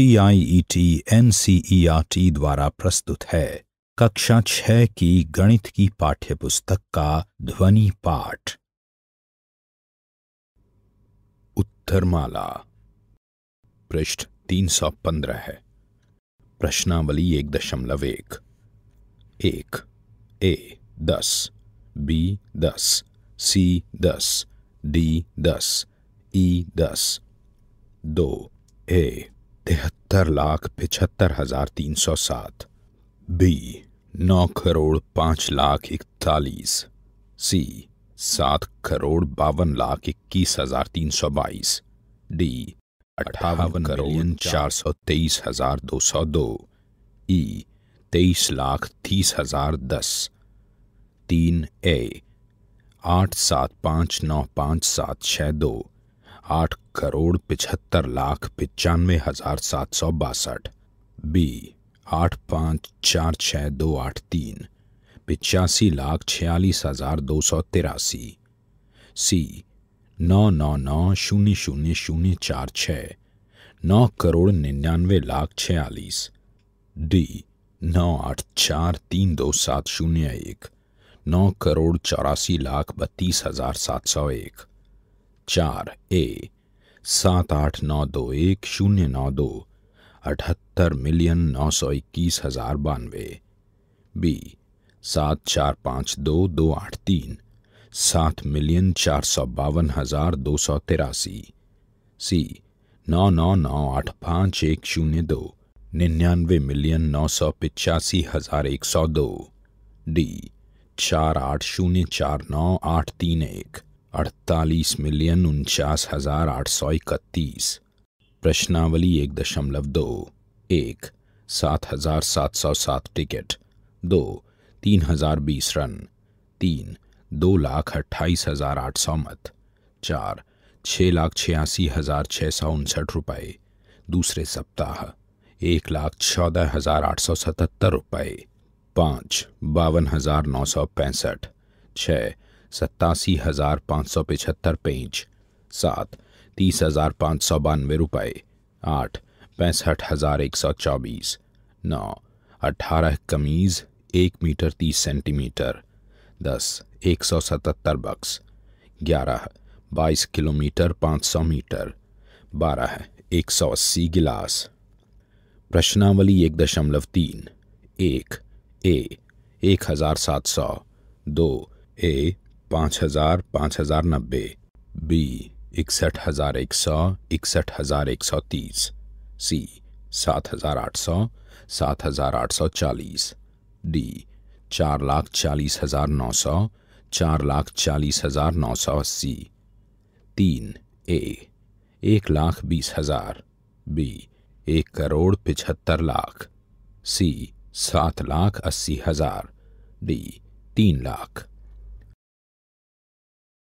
R T e e द्वारा प्रस्तुत है कक्षा छह की गणित की पाठ्य पुस्तक का ध्वनि पाठ उत्तरमाला पृष्ठ तीन सौ पंद्रह है प्रश्नावली एक दशमलव एक एक ए दस बी दस सी दस डी दस ई दस दो ए तिहत्तर लाख पिछहत्तर हजार तीन सौ सात बी नौ करोड़ पांच लाख इकतालीस सी सात करोड़ बावन लाख इक्कीस हजार तीन सौ बाईस डी अठावन करोड़ चार सौ तेईस हजार दो सौ दो ई तेईस लाख तीस हजार दस तीन ए आठ सात पाँच नौ पाँच सात छः दो आठ करोड़ पिछहत्तर लाख पिचानवे हजार सात सौ बासठ बी आठ पाँच चार छः दो आठ तीन पिचासी लाख छियालीस हजार दो सौ तिरासी सी नौ नौ नौ शून्य शून्य शून्य चार छ नौ करोड़ निन्यानवे लाख छियालीस डी नौ आठ चार तीन दो सात शून्य एक नौ करोड़ चौरासी लाख बत्तीस हजार सात सौ एक चार ए सात आठ नौ दो एक शून्य नौ दो अठहत्तर मिलियन नौ सौ इक्कीस हजार बानवे बी सात चार पाँच दो दो आठ तीन सात मिलियन चार सौ बावन हजार दो सौ तिरासी सी नौ नौ नौ आठ पाँच एक शून्य दो निन्यानवे मिलियन नौ सौ पिचासी हजार एक सौ दो डी चार आठ शून्य चार नौ आठ तीन एक अड़तालीस मिलियन उनचास हजार आठ सौ इकतीस प्रश्नावली एक दशमलव दो एक सात हजार सात सौ सात टिकट दो तीन हजार बीस रन तीन दो लाख अट्ठाईस हजार आठ सौ मत चार छः लाख छियासी हजार छः सौ उनसठ रुपये दूसरे सप्ताह एक लाख चौदह हजार आठ सौ सतहत्तर रुपये पाँच बावन हजार नौ सौ पैंसठ छः सत्तासी हजार पाँच सौ पिछहत्तर पेंच सात तीस हजार पाँच सौ बानवे रुपये आठ पैंसठ हजार एक सौ चौबीस नौ अठारह कमीज़ एक मीटर तीस सेंटीमीटर दस एक सौ सतहत्तर बक्स ग्यारह बाईस किलोमीटर पाँच सौ मीटर बारह एक सौ अस्सी गिलास प्रश्नावली एक दशमलव तीन एक ए एक हज़ार सात सौ दो ए पाँच हजार पाँच हजार नब्बे बी इकसठ हजार एक सौ इकसठ हजार एक सौ तीस सी सात हजार आठ सौ सात हजार आठ सौ चालीस डी चार लाख चालीस हजार नौ सौ चार लाख चालीस हजार नौ सौ अस्सी तीन ए एक लाख बीस हजार बी एक करोड़ पिछहत्तर लाख सी सात लाख अस्सी हजार डी तीन लाख